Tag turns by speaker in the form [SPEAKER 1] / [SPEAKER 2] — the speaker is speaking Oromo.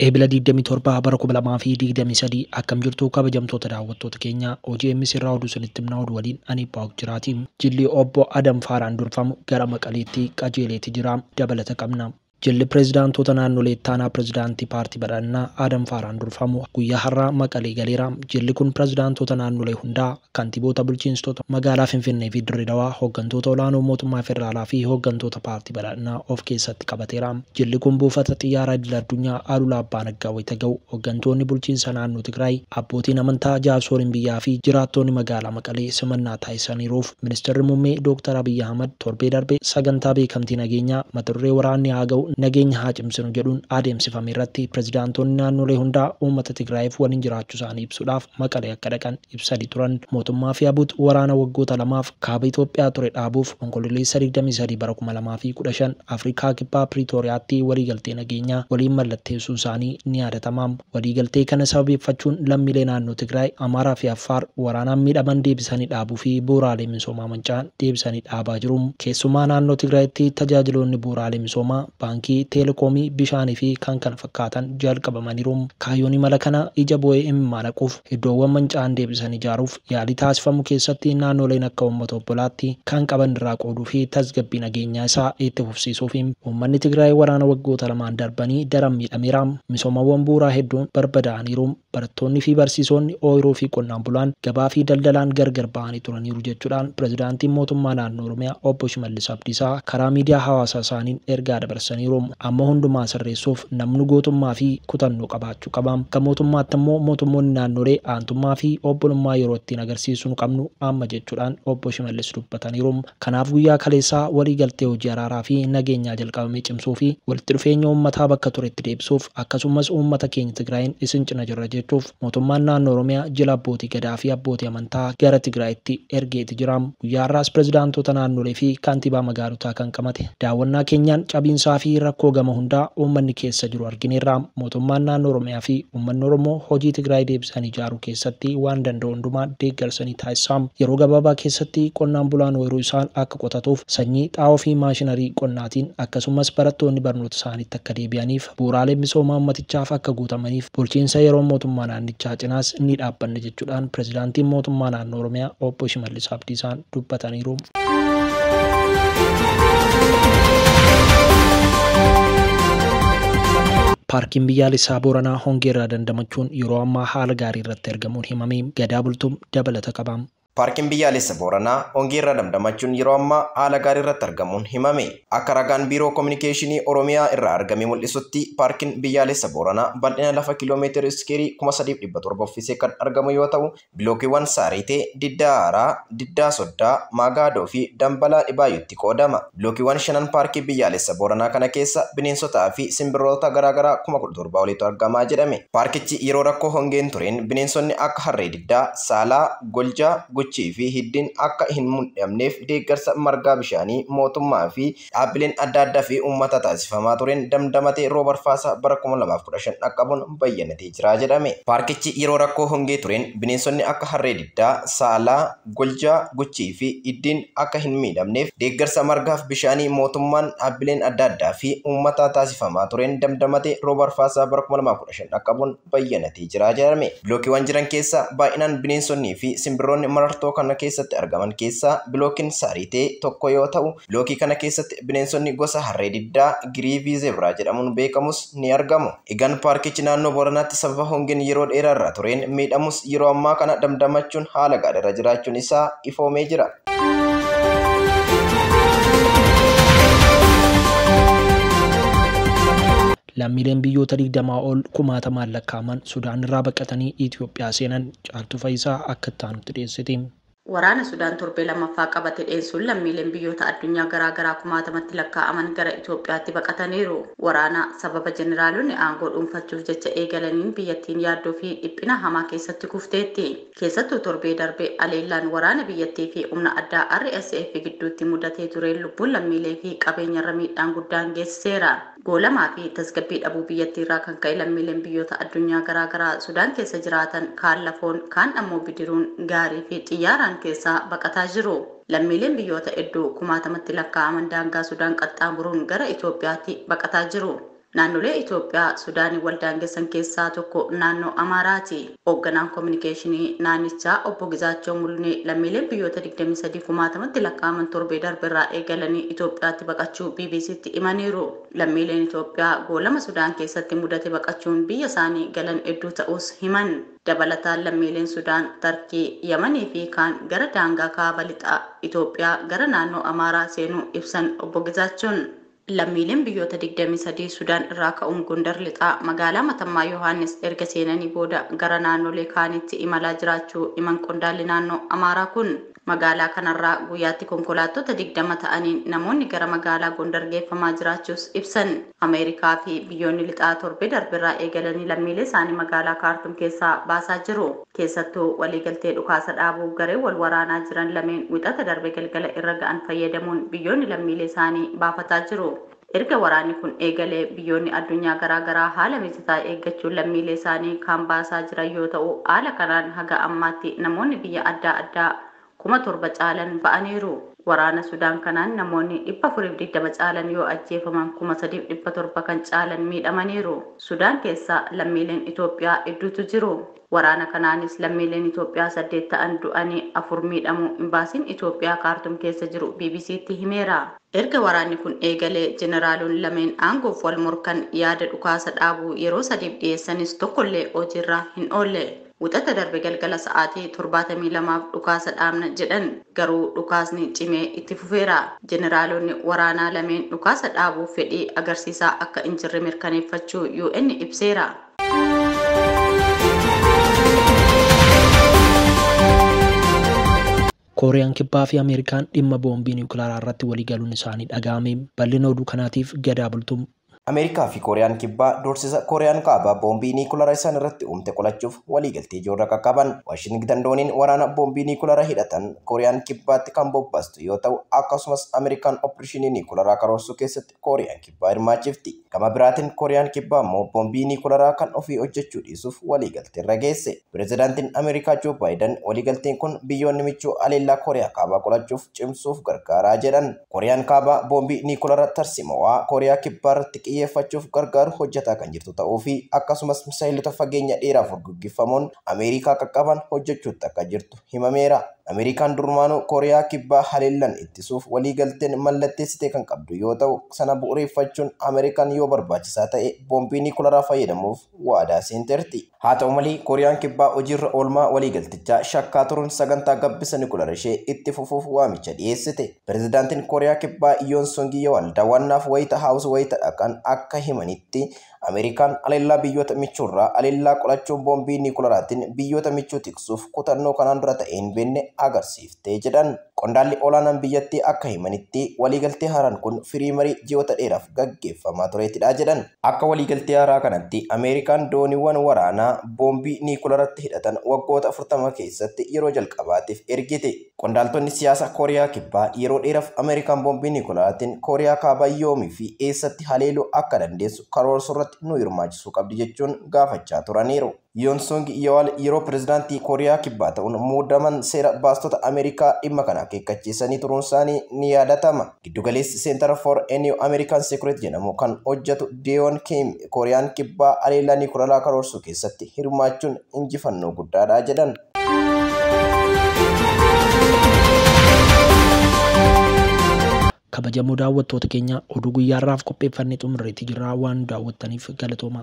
[SPEAKER 1] Eebila 27 bara 2023 akkam jirtu kabajamtoota daawwattoota keenya OGM's irraa oduu sunitti himna oduu waliin ani Baawuk jiraatiin jilli obbo Adam Faaraan durfamu gara Maqaleetti qajeeleeti jira dabalata qabna. ጅል ፕሬዚዳንቶተ ናኖ ሌታና ፕሬዚዳንቲ ፓርቲ በረና አደም ፋራን ዱርፋሙ ጉያ ሀራ መቀሌ ገሌራ ጅል ኩን ፕሬዚዳንቶተ ናኖ ላይ ሁንዳ ከንቲቦተ ብልቺንስቶተ መጋላ ፊንፊኔ ፊድሬዳዋ ሆገንቶተ ላኖ ሞቱማ ፌደራላፊ ሆገንቶተ ፓርቲ በረና ኦፍ ኬሰት ቀበቴራ ጅል ኩን ቡፈተ ጥያራ ድል አዱኛ አሉላ አባ ነጋ ወይ ተገው ሆገንቶኒ ብልቺንሰ ናኖ ትግራይ አቦቲ ነመንታ ጃሶሪን ብያፊ ጅራቶኒ መጋላ መቀሌ ስምና ታይሰኒ ሩፍ ሚኒስትር ሙሜ ዶክተር አብይ አህመድ ቶርቤ ደርቤ ሰገንታ ቤ ከምቲ ነገኛ መጥሬ ወራኒ አገው nageenya haa cimsinu jedhuun adeemsifame irratti pirezidaantoonni naannolee hundaa uummata Tigraayiif waliin jiraachuu isaanii ibsuudhaaf maqalee akka dhaqan ibsanii turan mootummaa fi abuut waraana waggoota lamaaf kaaba Itoophiyaa ture dhaabuuf onkololeessa 23 bara 2015 Afrikaa Kibbaa Piriitooriyaatti waliigaltee nageenyaa waliin mallatteessuu isaanii ni yaadatamaam. Waliigaltee kana sababeeffachuun lammiilee naannoo Tigraay, Amaaraa fi Affaar waraanaan miidhaman deebisanii dhaabuu fi bu'uuraalee misoomaa mancaan deebisanii dhaabaa jiru. Keessumaa naannoo Tigraayitti tajaajiloonni bu'uuraalee misoomaa baankii baankii teelekoomii bishaanii fi kan kana fakkaatan jalqabamaniiru. Kaayyoon imala kana ija bu'ee himmaa dhaquuf iddoowwan manca'an deebisan ijaaruuf yaalii taasifamu keessatti naannoleen akka uummata obbolaatti kan qaban irraa qooduu fi tasgabbii nageenyaa isaa itti fufsiisuuf uummanni Tigraay waraana waggoota lamaan darbanii daran miidhameera. Misoomawwan buuraa hedduun barbadaa'aniiru. Barattoonni fi barsiisonni ooyiruu fi qonnaan bulaan gabaa fi daldalaan gargar ba'anii turaniiru jechuudhaan pirezidaantiin mootummaa naannoo Oromiyaa obbo Shimallis Abdiisaa karaa miidiyaa hawaasaa isaaniin ergaa dabarsaniiru. jiruun amma hundumaa sirreessuuf namni gootummaa fi kutannoo qabaachuu qaba. Ka mootummaatti immoo mootummoonni naannolee aantummaa fi obbolummaa yeroo ittiin agarsiisuu qabnu amma jechuudhaan obbo Shimallis dubbataniiru. Kanaaf guyyaa kaleessaa walii galtee hojii araaraa fi nageenyaa jalqabamee cimsuu fi walitti dhufeenya uummataa bakka turetti deebisuuf akkasumas uummata keenya Tigraayin isin cina jirra jechuuf mootummaan naannoo Oromiyaa jila abbootii gadaa fi abbootii amantaa gara Tigraayitti ergeeti jiraam. Guyyaa har'aas pirezidaantota naannolee fi kaantibaa magaalotaa kan qabate daawwannaa keenyaan cabiinsaa fi rakkoo gama hundaa uummanni keessa jiru argineerra. Mootummaan naannoo Oromiyaa fi uummanni Oromoo hojii Tigraay deebisan ijaaruu keessatti waan danda'u hundumaa deeggarsanii taasisamu. Yeroo gabaabaa keessatti qonnaan bulaan ooyiruu isaan akka qotatuuf sanyii xaa'oo fi maashinarii qonnaatiin akkasumas barattoonni barnoota isaaniitti akka deebi'aniif buuraaleen misoomaa ummatichaaf akka guutamaniif bulchiinsa yeroo mootummaa naannichaa cinaas ni dhaabbanne jechuudhaan pirezidaantiin mootummaa naannoo Oromiyaa obbo Shimallis Abdiisaan dubbataniiru. Paarkiin biyyaalessaa Booranaa hongee irraa dandamachuun yeroo ammaa haala gaarii irratti argamuun himamee gadaa bultuun dabalata qabaam.
[SPEAKER 2] Paarkiin biyyaalessa Booranaa hongiirra damdamachuun yeroo ammaa haala gaarii irratti argamuun himame. Akka ragaan biiroo kominikeeshinii Oromiyaa irraa argame mul'isutti paarkiin biyyaalessa Booranaa bal'ina lafa kiiloomeetira iskirii kan argamu yoo ta'u bilookiiwwan Saariitee, haaraa Diddaa Soddaa, Magaadoo fi Dambalaa Dhibaayyutti qoodama. Bilookiiwwan shanan paarkii biyyaalessa Booranaa kana keessa bineensotaa fi simbirroota garaagaraa 17,000 oliitu argamaa jedhame. Paarkichi yeroo rakkoo hongeen tureen bineensonni akka harree diddaa, saalaa, gochii akka hin mul'amneef deeggarsa margaa bishaanii mootummaa adda addaa taasifamaa damdamatee rooba arfaasaa bara 2015 dhaqqabuun jira jedhame. Paarkichi yeroo rakkoo hongee tureen bineensonni akka harree diddaa, saalaa, goljaa, gochii fi hiddiin akka hin miidhamneef deeggarsa margaaf bishaanii mootummaan dhaabbileen adda addaa fi uummata taasifamaa tureen damdamatee rooba bara 2015 jira jedhame. Bilookiiwwan jiran keessa baay'inaan bineensonnii fi simbiroonni biqiltoota kana keessatti argaman keessaa bilookiin saaritee tokko yoo ta'u bilookii kana keessatti bineensonni gosa harree diddaa giriivii zeebraa jedhamuun beekamus ni argamu. Egaan paarkichi naannoo Booranaatti sababa hongin yeroo dheeraarra tureen miidhamus yeroo ammaa kana damdamachuun haala gaariirra jiraachuun isaa ifoomee jira.
[SPEAKER 1] ለሚሊዮን ብዮ ተሪ ደማኦል ኩማተማ ለካማን ሱዳን ራ ኢትዮጵያ ሴነን ጫርቱ ፈይሳ አከታኑት ደሴቴም
[SPEAKER 3] Waraana Sudaan torbee lammaffaa qabate dheensuun lammiileen biyyoota addunyaa garaa garaa kumaatamatti lakkaa'aman gara Itoophiyaatti baqataniiru. Waraana sababa jeneraalonni aangoo dhuunfachuuf jecha eegalaniin biyyattiin yaaddoo fi dhiphina hamaa keessatti kufteetti. Keessattuu torbee darbee aleellaan waraana biyyattii fi humna addaa fi gidduutti mudatee tureen lubbuun lammiilee fi qabeenyarra miidhaan guddaan geessiseera. Goolamaa fi tasgabbii dhabuu biyyattiirraa kan ka'e lammiileen biyyoota addunyaa garaagaraa Sudaan keessa jiraatan kaan kaan ammoo bidiruun isaan baqataa jiru. Lammiileen biyyoota hedduu kumaatamatti lakkaa'aman daangaa Sudaan qaxxaamuruun gara Itoophiyaatti baqataa jiru. naannolee Itoophiyaa Sudaanii waldaan keessaa tokko naannoo Amaaraati. Hoogganaan koominikeeshinii naannichaa obbo Gizaachoo Mul'inee lammiileen biyyoota 23,000tti lakkaa'aman torbee darbeerraa eegalanii Itoophiyaatti baqachuu BBC'tti himaniiru. Lammiileen Itoophiyaa goolama Sudaan keessatti mudate baqachuun biyya isaanii galan hedduu ta'us himan. Dabalataan lammiileen Sudaan, Tarkii, Yamanii fi kaan gara daangaa kaaba lixaa Itoophiyaa gara naannoo Amaaraa seenuu ibsan obbo Gizaachoon. lammiileen biyyoota 23 suudaan irraa ka'uun gondar lixaa magaalaa matammaa yohaannis erga seenanii booda gara naannolee kaanitti imalaa jiraachuu iman qondaalli naannoo amaaraa kun Magaalaa kanarraa guyyaatti konkolaattota digdama ta'aniin namoonni gara magaalaa gondargeeffamaa jiraachuus ibsan. Ameerikaa fi biyyoonni lixaa torbee darbirraa eegalanii lammiilee isaanii magaalaa Kaartuum keessaa baasaa jiru. Keessattuu waliigaltee dhukaasa dhaabuu garee wal waraanaa jiran lameen wixata darbe galgala irra ga'an fayyadamuun biyyoonni lammiilee isaanii baafataa jiru. erga waraanni kun eegalee biyyoonni addunyaa garaagaraa haala mijataa eeggachuun lammiilee isaanii kan baasaa jiran yoo ta'u haala kanaan haga ammaatti namoonni biyya addaa kuma torba caalan ba'aniiru. Waraana Sudaan kanaan namoonni dhibba afuriif caalan yoo ajjeefaman kuma sadiif dhibba torba kan caalan miidhamaniiru. Sudaan keessaa lammiileen Itoophiyaa hedduutu jiru. Waraana kanaanis lammiileen Itoophiyaa saddeet ta'an du'anii afur miidhamu imbaasiin Itoophiyaa kaartum keessa jiru BBC'tti himeera. Erga waraanni kun eegalee jeneraaloon lameen aangoof wal morkan yaada dhukaasa dhaabuu yeroo sadiif dhiyeessanis tokkollee hojiirra hin oolle. Wuxata darbe galgala sa'aatii torbaatamii f dhukaasa dhaabna jedhan garuu dhukaasni cimee itti fufeera. jeenaraalonni waraanaa lameen dhukaasa dhaabuu fedhii agarsiisaa akka hin mirkaneeffachuu UN ibseera.
[SPEAKER 1] kooriyaan kibbaa fi ameerikaan dhimma boombii niwukilaaraa irratti waliigaluun isaanii dhaga'ame bal'ina oduu kanaatiif gadaa
[SPEAKER 2] Ameerikaa fi Kooriyaan kibbaa doorsisa Kooriyaan kaabaa boombii niikulara isaan irratti uumte qolachuuf waliigaltee ijoorra qaqqaban. Waashingtan dooniin waraana boombii niikulara hidhatan Kooriyaan kibbaatti kan bobbaastu yoo ta'u, akkasumas Ameerikaan opereeshinii niikularaa karoorsuu keessatti Kooriyaan kibbaa hirmaachifti. Gama biraatiin Kooriyaan kibbaa immoo boombii kolaraa kan ofii hojjechuu dhiisuuf waliigaltee irra geesse. Pireezidaantiin Ameerikaa Joo Baayiden waliigalteen kun biyyoonni michuu aleellaa Kooriyaa kaabaa qolachuuf cimsuuf gargaaraa jedhan. Kooriyaan kaabaa boombii niikolara tarsimawaa Kooriyaa kibbaa irratti xiyyeeffachuuf gargaaru hojjetaa kan jirtu ta'uu fi akkasumas misaa'ilota fageenya dheeraaf gaggeeffamuun Ameerikaa qaqqaban hojjechuutti akka jirtu himameera. Ameerikaan durmaanuu Kooriyaa kibbaa haleellan ittisuuf waliigalteen mallatteessite kan qabdu yoo ta'u sana bu'uureffachuun Ameerikaan yoo barbaachisaa ta'e boombii niikuularaa fayyadamuuf waadaa seenterti. Haa ta'u malee Kooriyaan kibbaa hojiirra oolmaa waliigaltichaa shakkaa turuun sagantaa gabbisa niikuular ishee itti fufuuf waamicha dhiyeessite. pirezidaantiin Kooriyaa kibbaa Iyoon Songi Yewal daawwannaaf wayita haawus wayita dhaqan akka himanitti Ameerikaan aleellaa biyyoota michuurraa aleellaa qolachuun boombii niikularaatiin biyyoota michuu tiksuuf kutannoo kanaan dura ta'een beenne agarsiiftee jedhan. Qondaalli olaanaan biyyattii akka himanitti waliigaltee haaraan kun firiimarii ji'oota dheeraaf gaggeeffamaa tureetidha jedhan. Akka waliigaltee haaraa kanatti Ameerikaan dooniiwwan waraanaa boombii niikularratti hidhatan waggoota 40 keessatti yeroo jalqabaatiif ergite. Qondaaltonni siyaasa Kooriyaa Kibbaa yeroo dheeraaf Ameerikaan boombii niikularaatiin Kooriyaa Kaabaa yoomii fi eessatti haleeluu akka dandeessu nu hirmaachisuu qabdi jechuun gaafachaa turaniiru. Yoonsung Yo'aal yeroo pirezidaantii Kooriyaa kibbaa ta'uun muudaman seera baastota Ameerikaa dhimma kana akeekkachiisanii turuun isaanii ni yaadatama. Giddugaleessi Center for New American Security jedhamu kan hojjatu deon Kim Kooriyaan kibbaa aleellanii kuralaa karoorsuu keessatti hirmaachuun injifannoo guddaadha jedhan.
[SPEAKER 1] kabajamoo daawwattoota keenya oduu guyyaarraaf qopheeffannee xumurreetti jiraa waan daawwattaniif galatooma.